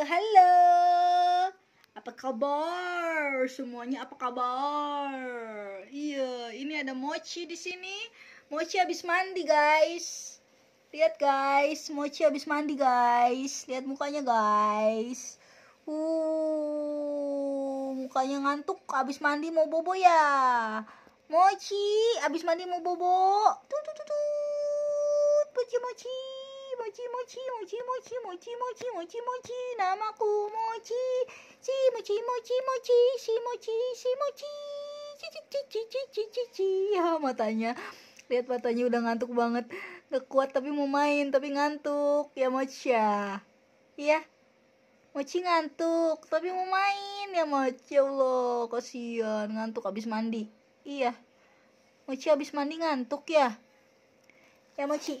halo, halo. Apa kabar semuanya? Apa kabar? Iya, ini ada Mochi di sini. Mochi habis mandi, guys. Lihat, guys. Mochi habis mandi, guys. Lihat mukanya, guys. Uh, mukanya ngantuk habis mandi mau bobo ya. Mochi habis mandi mau bobo. Tuh tuh tuh tuh. Mochi Mochi mochi mochi mochi mochi mochi mochi mochi mochi namaku mochi si mochi mochi mochi si mochi si mochi cici cici cici cici ya ah, matanya lihat matanya udah ngantuk banget gak kuat tapi mau main tapi ngantuk ya mochi ya iya mochi ngantuk tapi mau main ya mochi ya Allah kasihan ngantuk abis mandi iya mochi abis mandi ngantuk ya ya mochi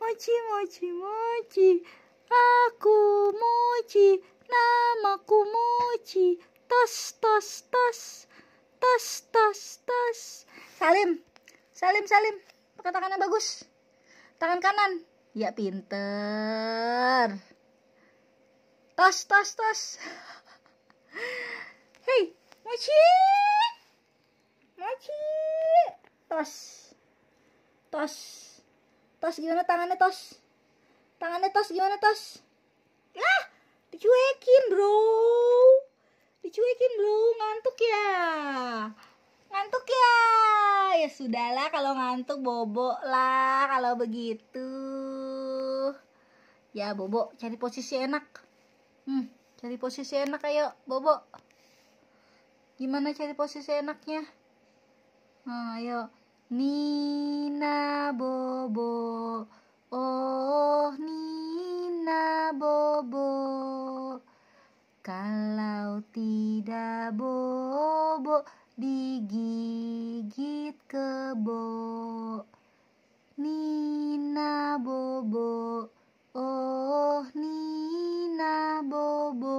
Mochi mochi mochi Aku mochi Namaku mochi Tos tos tos Tos tos tos Salim Salim Salim Pakai tangannya bagus Tangan kanan Ya pinter Tos tos tos Hey, Mochi Mochi Tos Tos Tos gimana tangannya tos? Tangannya tos gimana tos? Lah, dicuekin bro. Dicuekin bro, ngantuk ya. Ngantuk ya. Ya sudahlah kalau ngantuk bobo lah kalau begitu. Ya bobo cari posisi enak. Hmm, cari posisi enak ayo bobo. Gimana cari posisi enaknya? Nah, ayo. Nih Kalau tidak bobo digigit kebo Nina bobo Oh Nina bobo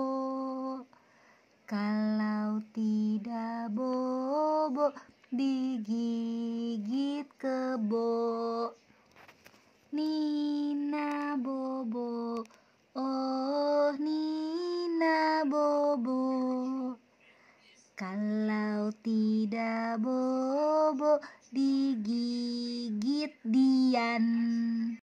Kalau tidak bobo digigit kebo Nina bobo Oh Kalau tidak bobo digigit dian